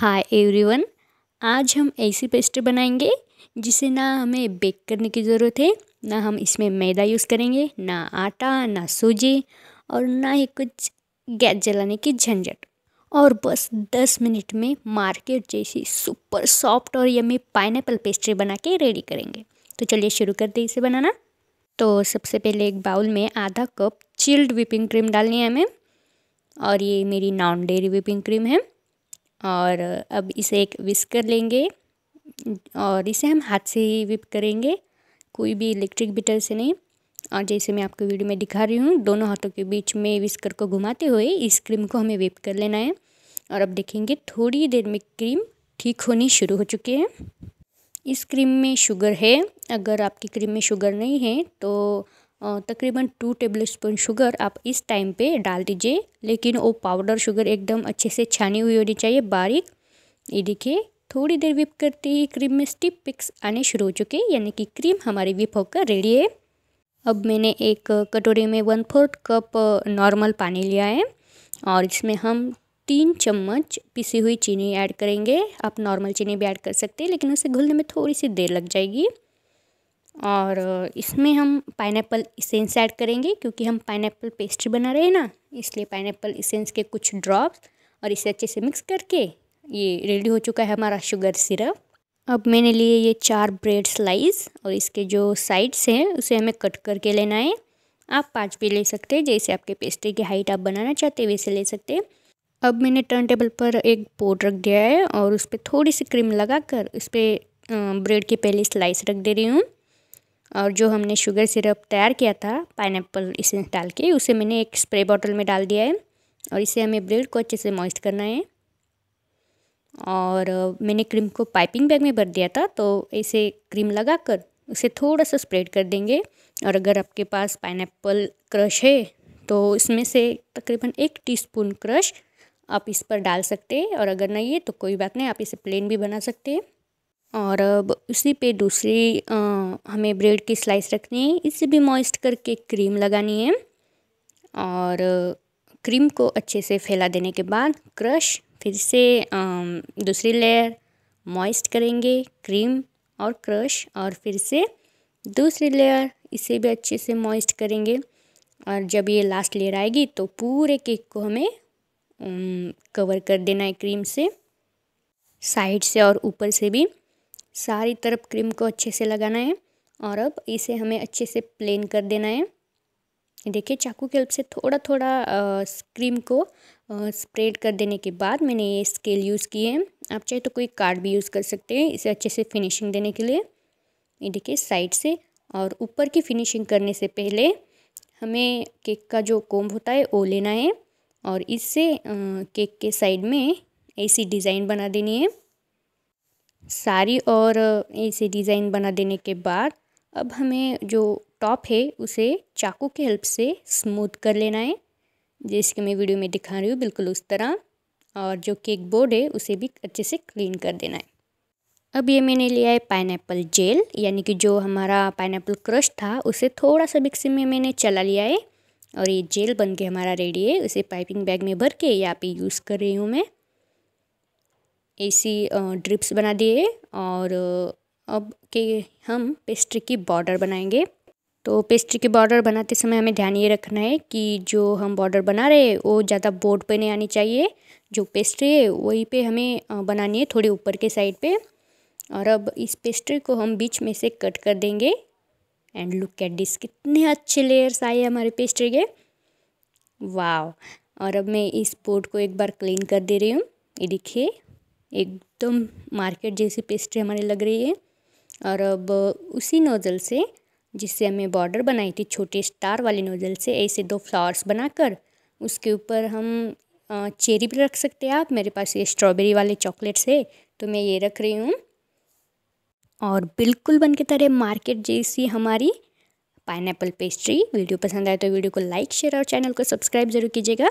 hi everyone आज हम ऐसी पेस्ट बनाएंगे जिसे ना हमें बेक करने की ज़रूरत है ना हम इसमें मैदा यूज़ करेंगे ना आटा ना सूजी और ना ही कुछ गैस जलाने की झंझट और बस दस मिनट में मार्केट जैसी सुपर सॉफ्ट और यमी पाइनएप्पल पेस्ट्री बना के रेडी करेंगे तो चलिए शुरू कर दें इसे बनाना तो सबसे पहले एक बाउल में आधा कप चिल्ड विपिंग क्रीम डालनी है हमें और ये मेरी नॉन डेयरी विपिंग क्रीम है और अब इसे एक विस्क कर लेंगे और इसे हम हाथ से ही विप करेंगे कोई भी इलेक्ट्रिक बिटल से नहीं और जैसे मैं आपको वीडियो में दिखा रही हूँ दोनों हाथों के बीच में विस्कर को घुमाते हुए इस क्रीम को हमें वेप कर लेना है और अब देखेंगे थोड़ी देर में क्रीम ठीक होनी शुरू हो चुकी है इस क्रीम में शुगर है अगर आपकी क्रीम में शुगर नहीं है तो तकरीबन टू टेबल स्पून शुगर आप इस टाइम पे डाल दीजिए लेकिन वो पाउडर शुगर एकदम अच्छे से छानी हुई होनी चाहिए बारीक ये देखिए थोड़ी देर विप करते ही क्रीम में स्टिप पिक्स आने शुरू हो चुके हैं यानी कि क्रीम हमारी विप होकर रेडी है अब मैंने एक कटोरी में वन फोर्थ कप नॉर्मल पानी लिया है और इसमें हम तीन चम्मच पिसी हुई चीनी ऐड करेंगे आप नॉर्मल चीनी भी ऐड कर सकते हैं लेकिन उसे घुलने में थोड़ी सी देर लग जाएगी और इसमें हम पाइनएप्पल इसेंस ऐड करेंगे क्योंकि हम पाइनएप्पल पेस्ट बना रहे हैं ना इसलिए पाइनएप्पल इसेंस के कुछ ड्रॉप्स और इसे अच्छे से मिक्स करके ये रेडी हो चुका है हमारा शुगर सिरप अब मैंने लिए ये चार ब्रेड स्लाइस और इसके जो साइड्स हैं उसे हमें कट करके लेना है आप पाँच भी ले सकते हैं जैसे आपके पेस्ट्री की हाइट आप बनाना चाहते हैं वैसे ले सकते हैं अब मैंने टर्न टेबल पर एक बोर्ड रख दिया है और उस पर थोड़ी सी क्रीम लगा कर उस पर ब्रेड की पहली स्लाइस रख दे रही हूँ और जो हमने शुगर सिरप तैयार किया था पाइनएप्पल इसे डाल के उसे मैंने एक स्प्रे बॉटल में डाल दिया है और इसे हमें ब्रेड को अच्छे से मॉइस्ट करना है और मैंने क्रीम को पाइपिंग बैग में भर दिया था तो इसे क्रीम लगा कर उसे थोड़ा सा स्प्रेड कर देंगे और अगर आपके पास पाइन क्रश है तो इसमें से तकरीबन एक टी क्रश आप इस पर डाल सकते हैं और अगर नहीं है तो कोई बात नहीं आप इसे प्लेन भी बना सकते हैं और अब उसी पे दूसरी हमें ब्रेड की स्लाइस रखनी है इसे भी मॉइस्ट करके क्रीम लगानी है और क्रीम को अच्छे से फैला देने के बाद क्रश फिर से दूसरी लेयर मॉइस्ट करेंगे क्रीम और क्रश और फिर से दूसरी लेयर इसे भी अच्छे से मॉइस्ट करेंगे और जब ये लास्ट लेयर आएगी तो पूरे केक को हमें कवर कर देना है क्रीम से साइड से और ऊपर से भी सारी तरफ क्रीम को अच्छे से लगाना है और अब इसे हमें अच्छे से प्लेन कर देना है देखिए चाकू के हेल्प से थोड़ा थोड़ा क्रीम को स्प्रेड कर देने के बाद मैंने ये स्केल यूज़ किए हैं आप चाहे तो कोई कार्ड भी यूज़ कर सकते हैं इसे अच्छे से फिनिशिंग देने के लिए ये देखिए साइड से और ऊपर की फिनिशिंग करने से पहले हमें केक का जो कोम्ब होता है वो लेना है और इससे केक के साइड में ऐसी डिज़ाइन बना देनी है साड़ी और इसे डिज़ाइन बना देने के बाद अब हमें जो टॉप है उसे चाकू के हेल्प से स्मूथ कर लेना है जैसे कि मैं वीडियो में दिखा रही हूँ बिल्कुल उस तरह और जो केक बोर्ड है उसे भी अच्छे से क्लीन कर देना है अब ये मैंने लिया है पाइन जेल यानी कि जो हमारा पाइन क्रश था उसे थोड़ा सा मिक्सी में मैंने चला लिया है और ये जेल बन के हमारा रेडी है उसे पाइपिंग बैग में भर के यहाँ पे यूज़ कर रही हूँ मैं ऐसी ड्रिप्स बना दिए और अब के हम पेस्ट्री की बॉर्डर बनाएंगे तो पेस्ट्री की बॉर्डर बनाते समय हमें ध्यान ये रखना है कि जो हम बॉर्डर बना रहे हैं वो ज़्यादा बोर्ड पे नहीं आनी चाहिए जो पेस्ट्री है वहीं पे हमें बनानी है थोड़ी ऊपर के साइड पे और अब इस पेस्ट्री को हम बीच में से कट कर देंगे एंड लुक एट डिस कितने अच्छे लेयर्स आए हमारे पेस्ट्री के वाव और अब मैं इस बोर्ड को एक बार क्लीन कर दे रही हूँ ये देखिए एकदम मार्केट जैसी पेस्ट्री हमारी लग रही है और अब उसी नोज़ल से जिससे हमें बॉर्डर बनाई थी छोटे स्टार वाले नोज़ल से ऐसे दो फ्लावर्स बनाकर उसके ऊपर हम चेरी भी रख सकते हैं आप मेरे पास ये स्ट्रॉबेरी वाले चॉकलेट्स है तो मैं ये रख रही हूँ और बिल्कुल बन के तरह मार्केट जैसी हमारी पाइनएप्पल पेस्ट्री वीडियो पसंद आए तो वीडियो को लाइक शेयर और चैनल को सब्सक्राइब जरूर कीजिएगा